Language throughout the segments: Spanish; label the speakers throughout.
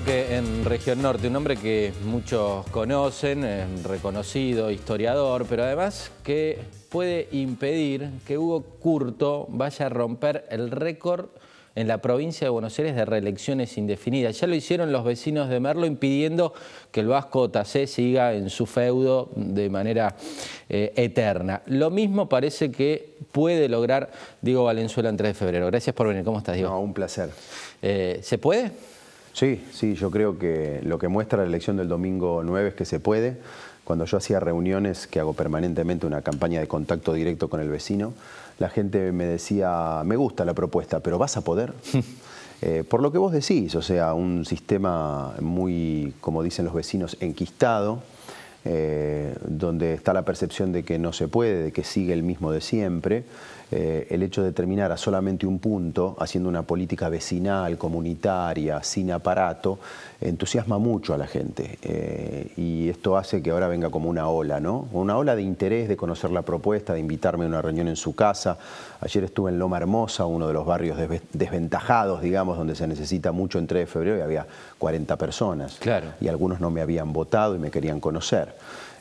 Speaker 1: que en Región Norte, un hombre que muchos conocen, eh, reconocido, historiador, pero además que puede impedir que Hugo Curto vaya a romper el récord en la provincia de Buenos Aires de reelecciones indefinidas. Ya lo hicieron los vecinos de Merlo impidiendo que el Vasco Tassé siga en su feudo de manera eh, eterna. Lo mismo parece que puede lograr Diego Valenzuela en 3 de febrero. Gracias por venir. ¿Cómo estás, Diego? un placer. Eh, ¿Se puede? Sí, sí, yo creo
Speaker 2: que lo que muestra la elección del domingo 9 es que se puede. Cuando yo hacía reuniones, que hago permanentemente una campaña de contacto directo con el vecino, la gente me decía, me gusta la propuesta, pero ¿vas a poder? Eh, por lo que vos decís, o sea, un sistema muy, como dicen los vecinos, enquistado, eh, donde está la percepción de que no se puede, de que sigue el mismo de siempre, eh, el hecho de terminar a solamente un punto, haciendo una política vecinal, comunitaria, sin aparato, entusiasma mucho a la gente. Eh, y esto hace que ahora venga como una ola, ¿no? Una ola de interés, de conocer la propuesta, de invitarme a una reunión en su casa. Ayer estuve en Loma Hermosa, uno de los barrios desventajados, digamos, donde se necesita mucho en 3 de febrero y había 40 personas. Claro. Y algunos no me habían votado y me querían conocer.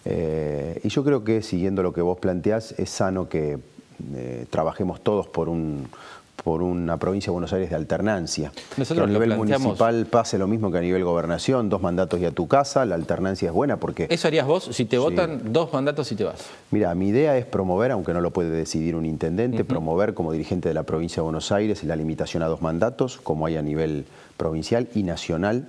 Speaker 2: Eh, y yo creo que siguiendo lo que vos planteás, es sano que eh, trabajemos todos por un por una provincia de Buenos Aires de alternancia. a nivel municipal pase lo mismo que a nivel gobernación, dos mandatos y a tu casa, la alternancia es buena porque... ¿Eso
Speaker 1: harías vos? Si te votan, dos mandatos y te vas.
Speaker 2: Mira, mi idea es promover, aunque no lo puede decidir un intendente, promover como dirigente de la provincia de Buenos Aires la limitación a dos mandatos, como hay a nivel provincial y nacional.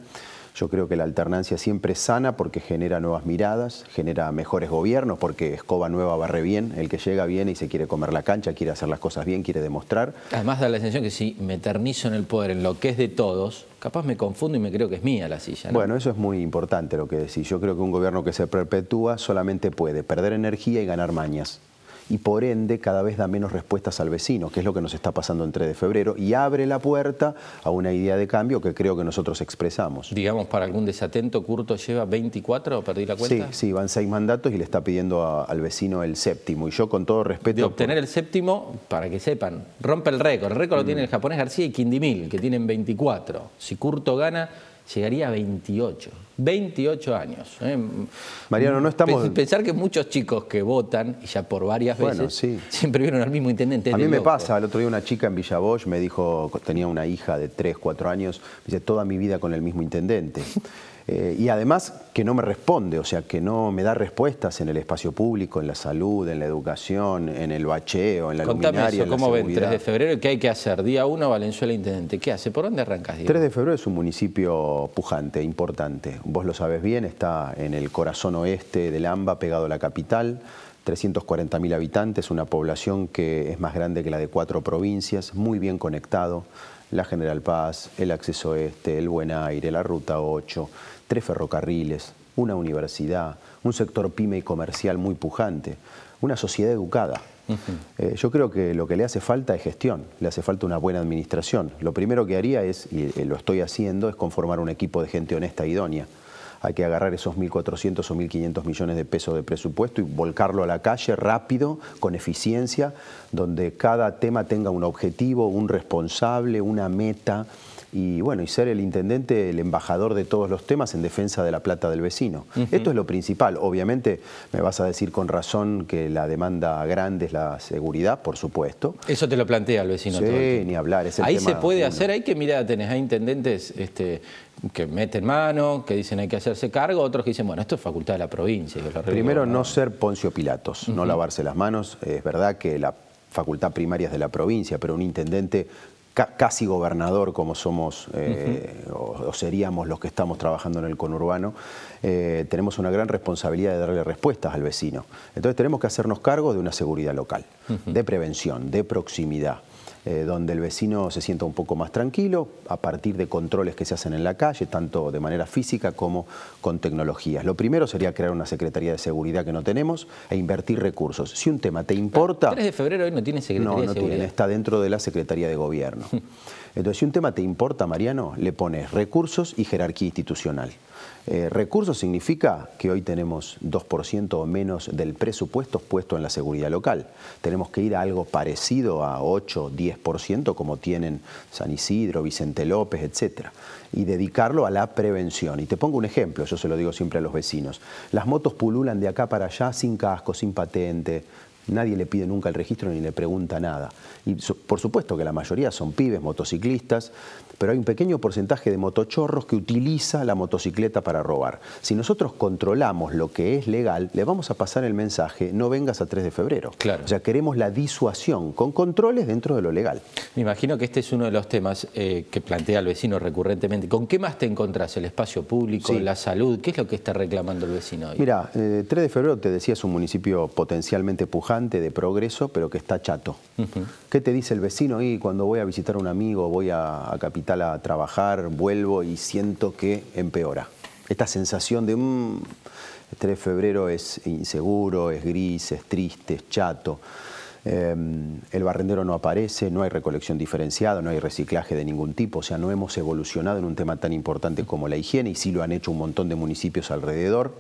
Speaker 2: Yo creo que la alternancia siempre es sana porque genera nuevas miradas, genera mejores gobiernos, porque escoba nueva barre bien, el que llega viene y se quiere comer la cancha, quiere hacer las cosas bien, quiere demostrar.
Speaker 1: Además da la sensación que si me eternizo en el poder, en lo que es de todos, capaz me confundo y me creo que es mía la silla. Bueno,
Speaker 2: eso es muy importante lo que decís. Yo creo que un gobierno que se perpetúa solamente puede perder energía y ganar mañas y por ende cada vez da menos respuestas al vecino, que es lo que nos está pasando en 3 de febrero, y abre la puerta a una idea de cambio que creo que nosotros expresamos.
Speaker 1: Digamos, para algún desatento, Curto lleva 24, perdí la cuenta.
Speaker 2: Sí, sí, van seis mandatos y le está pidiendo al vecino el séptimo. Y yo con todo respeto...
Speaker 1: obtener el séptimo, para que sepan, rompe el récord. El récord lo tiene mm. el japonés García y Quindimil, que tienen 24. Si Curto gana llegaría a 28. 28 años. ¿eh? Mariano, no estamos... Pensar que muchos chicos que votan, y ya por varias veces, siempre vieron al mismo intendente. A mí me
Speaker 2: pasa, el otro día una chica en Bosch me dijo, tenía una hija de 3, 4 años, me dice, toda mi vida con el mismo intendente. Eh, y además que no me responde, o sea, que no me da respuestas en el espacio público, en la salud, en la educación, en el bacheo, en la Contame eso, ¿cómo ven 3 de
Speaker 1: febrero? ¿Qué hay que hacer? Día 1, Valenzuela Intendente. ¿Qué hace? ¿Por dónde arrancas? tres
Speaker 2: 3 de febrero es un municipio pujante, importante. Vos lo sabes bien, está en el corazón oeste del AMBA, pegado a la capital. 340.000 habitantes, una población que es más grande que la de cuatro provincias, muy bien conectado, la General Paz, el acceso este, el Buen Aire, la Ruta 8, tres ferrocarriles, una universidad, un sector pyme y comercial muy pujante, una sociedad educada. Eh, yo creo que lo que le hace falta es gestión, le hace falta una buena administración. Lo primero que haría es, y eh, lo estoy haciendo, es conformar un equipo de gente honesta y idónea hay que agarrar esos 1.400 o 1.500 millones de pesos de presupuesto y volcarlo a la calle rápido, con eficiencia, donde cada tema tenga un objetivo, un responsable, una meta y bueno, y ser el intendente, el embajador de todos los temas en defensa de la plata del vecino. Esto es lo principal. Obviamente me vas a decir con razón que la demanda grande es la seguridad, por supuesto.
Speaker 1: Eso te lo plantea el vecino. Sí, ni
Speaker 2: hablar. Es ahí se puede
Speaker 1: hacer, hay que mirar, tenés a intendentes este, que meten mano, que dicen hay que hacerse cargo, otros que dicen, bueno, esto es facultad de la provincia. Primero, no
Speaker 2: ser Poncio Pilatos, no lavarse las manos. Es verdad que la facultad primaria es de la provincia, pero un intendente casi gobernador como somos eh, o, seríamos los que estamos trabajando en el conurbano, eh, tenemos una gran responsabilidad de darle respuestas al vecino. Entonces tenemos que hacernos cargo de una seguridad local, de prevención, de proximidad eh, donde el vecino se sienta un poco más tranquilo a partir de controles que se hacen en la calle, tanto de manera física como con tecnologías. Lo primero sería crear una Secretaría de Seguridad que no tenemos e invertir recursos. Si un tema te importa... El 3
Speaker 1: de febrero hoy no tiene Secretaría no, no Tiene,
Speaker 2: está dentro de la Secretaría de Gobierno. Entonces, si un tema te importa, Mariano, le pones recursos y jerarquía institucional. Eh, recursos significa que hoy tenemos 2% o menos del presupuesto puesto en la seguridad local. Tenemos que ir a algo parecido a 8, 10% como tienen San Isidro, Vicente López, etc. Y dedicarlo a la prevención. Y te pongo un ejemplo, yo se lo digo siempre a los vecinos. Las motos pululan de acá para allá sin casco, sin patente, Nadie le pide nunca el registro ni le pregunta nada. Y por supuesto que la mayoría son pibes, motociclistas, pero hay un pequeño porcentaje de motochorros que utiliza la motocicleta para robar. Si nosotros controlamos lo que es legal, le vamos a pasar el mensaje, no vengas a 3 de febrero. Claro. O sea, queremos la disuasión con controles dentro de lo legal.
Speaker 1: Me imagino que este es uno de los temas eh, que plantea el vecino recurrentemente. ¿Con qué más te encontrás? ¿El espacio público? ¿La salud? ¿Qué es lo que está reclamando el vecino hoy? Mira,
Speaker 2: 3 eh, de febrero te decía es un municipio potencialmente pujante de progreso, pero que está chato. ¿Qué te dice el vecino? Y cuando voy a visitar a un amigo, voy a, Capital a trabajar, vuelvo y siento que empeora. Esta sensación de... un mm, 3 de febrero es inseguro, es gris, es triste, es chato. Em, el barrendero no aparece, no hay recolección diferenciada, no hay reciclaje de ningún tipo, o sea, no hemos evolucionado en un tema tan importante como la higiene y sí lo han hecho un montón de municipios alrededor.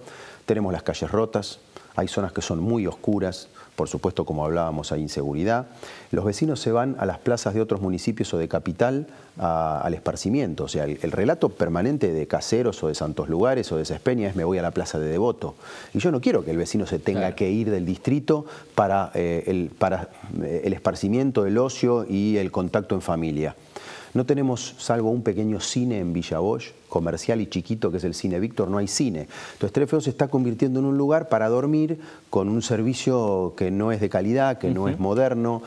Speaker 2: Tenemos las calles rotas, hay zonas que son muy oscuras, por supuesto, como hablábamos, hay inseguridad. Los vecinos se van a las plazas de otros municipios o de capital al esparcimiento. O sea, el, relato permanente de caseros o de santos lugares o de Cespeña es me voy a la plaza de Devoto. Y yo no quiero que el vecino se tenga que ir del distrito para, eh, el, para eh, el esparcimiento, el ocio y el contacto en familia. No tenemos, salvo un pequeño cine en Bosch, comercial y chiquito que es el Cine Víctor, no hay cine. Entonces Trefeo se está convirtiendo en un lugar para dormir con un servicio que no es de calidad, que no es moderno,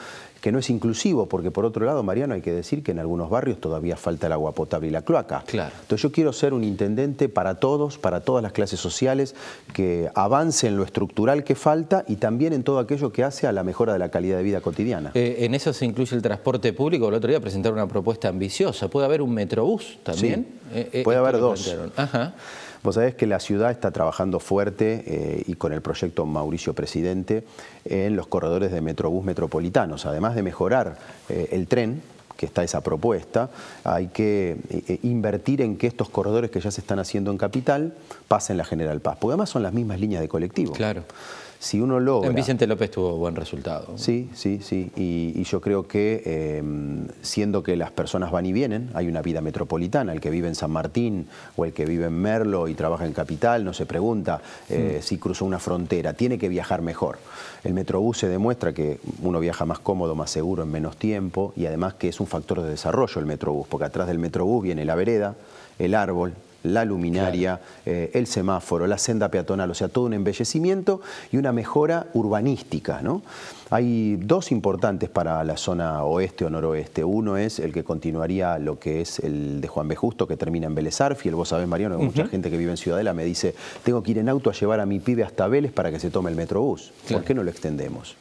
Speaker 2: que no es inclusivo, porque por otro lado, Mariano, hay que decir que en algunos barrios todavía falta el agua potable y la cloaca. Claro. Entonces yo quiero ser un intendente para todos, para todas las clases sociales, que avance en lo estructural que falta y también en todo aquello que hace a la mejora de la calidad de vida cotidiana.
Speaker 1: Eh, en eso se incluye el transporte público. El otro día presentaron una propuesta ambiciosa. ¿Puede haber un metrobús también? Sí, eh, eh, puede haber dos. Ajá.
Speaker 2: Vos sabés que la ciudad está trabajando fuerte eh, y con el proyecto Mauricio Presidente en los corredores de Metrobús metropolitanos. Además de mejorar eh, el tren, que está esa propuesta, hay que eh, invertir en que estos corredores que ya se están haciendo en Capital pasen la General Paz, porque además son las mismas líneas de colectivo. Claro. Si uno logra... En
Speaker 1: Vicente López tuvo buen resultado.
Speaker 2: Sí, sí, sí. Y, yo creo que em, siendo que las personas van y vienen, hay una vida metropolitana, el que vive en San Martín o el que vive en Merlo y trabaja en Capital, no se pregunta eh, hmm. si cruzó una frontera, tiene que viajar mejor. El Metrobús se demuestra que uno viaja más cómodo, más seguro, en menos tiempo y además que es un factor de desarrollo el Metrobús, porque atrás del Metrobús viene la vereda, el árbol, la luminaria, eh, el semáforo, la senda peatonal, o sea, todo un embellecimiento y una mejora urbanística. ¿no? Hay dos importantes para la zona oeste o noroeste. Uno es el que continuaría lo que es el de Juan B. Justo, que termina en Vélez Arfiel. Vos sabés, Mariano, mucha gente que vive en Ciudadela me dice, tengo que ir en auto a llevar a mi pibe hasta Vélez para que se tome el Metrobús. ¿Por qué no lo extendemos?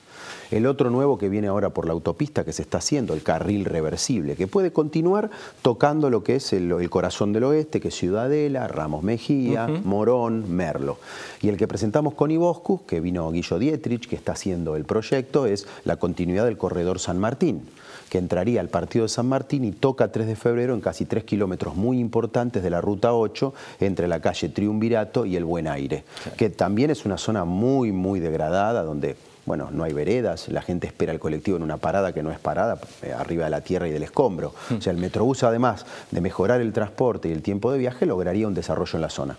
Speaker 2: El otro nuevo que viene ahora por la autopista que se está haciendo, el carril reversible, que puede continuar tocando lo que es el, corazón del oeste, que es Ciudadela, Ramos Mejía, Morón, Merlo. Y el que presentamos con Iboscus, que vino Guillo Dietrich, que está haciendo el proyecto, es la continuidad del corredor San Martín que entraría al partido de San Martín y toca 3 de febrero en casi 3 kilómetros muy importantes de la ruta 8 entre la calle Triunvirato y el Buen Aire, que también es una zona muy, muy degradada donde bueno, no hay veredas, la gente espera el colectivo en una parada que no es parada, eh, arriba de la tierra y del escombro. O sea, el Metrobús, además de mejorar el transporte y el tiempo de viaje, lograría un desarrollo en la
Speaker 1: zona.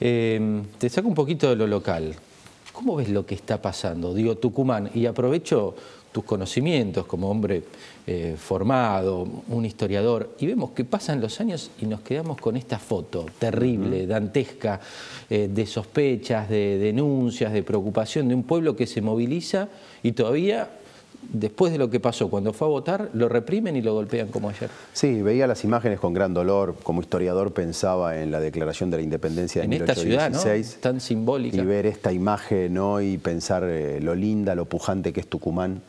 Speaker 1: Em, te saco un poquito de lo local. ¿Cómo ves lo que está pasando? Digo, Tucumán, y aprovecho tus conocimientos como hombre eh, formado, un historiador, y vemos que pasan los años y nos quedamos con esta foto terrible, dantesca, eh, de sospechas, de denuncias, de preocupación de un pueblo que se moviliza y todavía después de lo que pasó, cuando fue a votar, lo reprimen y lo golpean como ayer.
Speaker 2: Sí, veía las imágenes con gran dolor. Como historiador pensaba en la declaración de la independencia de en 1816. Tan simbólica. Y ver esta imagen hoy, pensar eh, lo linda, lo pujante que es Tucumán.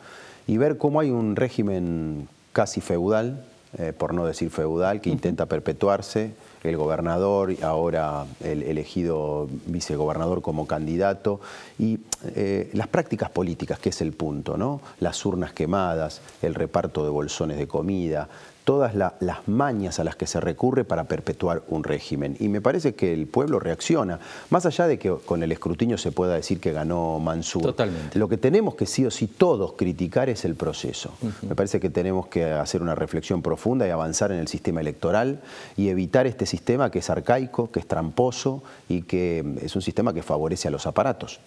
Speaker 2: Y ver cómo hay un régimen casi feudal, eh, por no decir feudal, que intenta perpetuarse el gobernador, ahora el elegido vicegobernador como candidato, y eh, las prácticas políticas, que es el punto, ¿no? Las urnas quemadas, el reparto de bolsones de comida, todas las mañas a las que se recurre para perpetuar un régimen. Y me parece que el pueblo reacciona, más allá de que con el escrutinio se pueda decir que ganó Mansur. Totalmente. Lo que tenemos que sí o sí todos criticar es el proceso. Me parece que tenemos que hacer una reflexión profunda y avanzar en el sistema electoral y evitar este sistema que es arcaico, que es tramposo y que mm, es un sistema que favorece a los aparatos.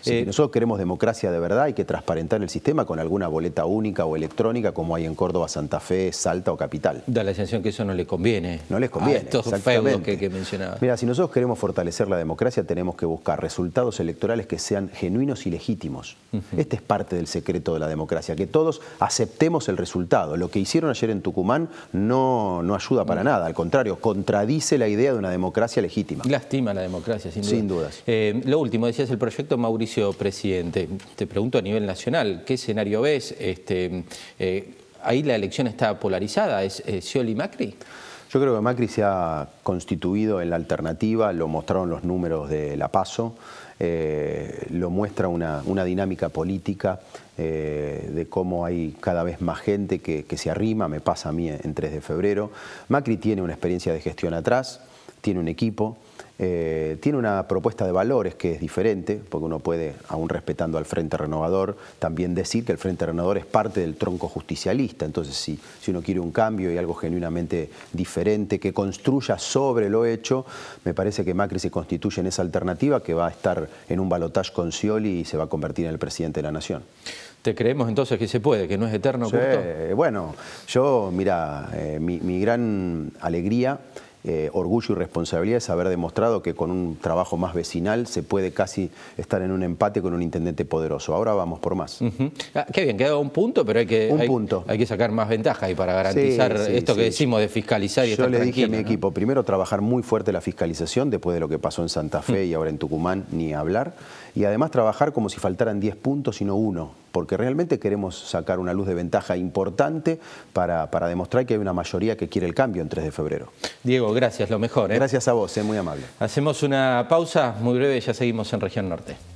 Speaker 2: Si eh, nosotros queremos democracia de verdad, hay que transparentar el sistema con alguna boleta única o electrónica como hay en Córdoba, Santa Fe, Salta
Speaker 1: o capital. Da la sensación que eso no le conviene. No les conviene. A estos feudos que, que mencionaba. Mira,
Speaker 2: si nosotros queremos fortalecer la democracia, tenemos que buscar resultados electorales que sean genuinos y legítimos. Este es parte del secreto de la democracia, que todos aceptemos el resultado. Lo que hicieron ayer en Tucumán no, no ayuda para mm. nada, al contrario, contradice la idea de una democracia legítima.
Speaker 1: Lastima la democracia, sin, duda. sin dudas. Eh, lo último, decías el proyecto Mauricio Presidente. Te pregunto a nivel nacional, ¿qué escenario ves? Este, eh, ahí la elección está polarizada, ¿es Scioli Macri? Yo creo que Macri se ha constituido en la alternativa,
Speaker 2: lo mostraron los números de La Paso, eh, lo muestra una, dinámica política eh, de cómo hay cada vez más gente que, que se arrima, me pasa a mí en 3 de febrero. Macri tiene una experiencia de gestión atrás, tiene un equipo, eh, tiene una propuesta de valores que es diferente, porque uno puede, aún respetando al Frente Renovador, también decir que el Frente Renovador es parte del tronco justicialista. Entonces, si, si uno quiere un cambio y algo genuinamente diferente que construya sobre lo hecho, me parece que Macri se constituye en esa alternativa que va a estar en un balotaje con Scioli y se va a convertir en el presidente de la Nación.
Speaker 1: ¿Te creemos entonces que se puede, que no es eterno? bueno,
Speaker 2: yo, mira, eh, mi, mi gran alegría eh, orgullo y responsabilidad es haber demostrado que con un trabajo más vecinal se puede casi estar en un empate con un intendente poderoso. Ahora
Speaker 1: vamos por más. Ah, qué bien, queda un punto, pero hay que, punto. hay que sacar más ventaja y para garantizar esto que decimos de fiscalizar y Yo le dije a mi equipo,
Speaker 2: primero trabajar muy fuerte la fiscalización después de lo que pasó en Santa Fe y ahora en Tucumán, ni hablar y además trabajar como si faltaran 10 puntos sino no uno, porque realmente queremos sacar una luz de ventaja importante para, demostrar que hay una mayoría que quiere el cambio en 3 de febrero.
Speaker 1: Diego, gracias, lo mejor. ¿eh? Gracias a vos, es eh, muy amable. Hacemos una pausa muy breve, y ya seguimos en Región Norte.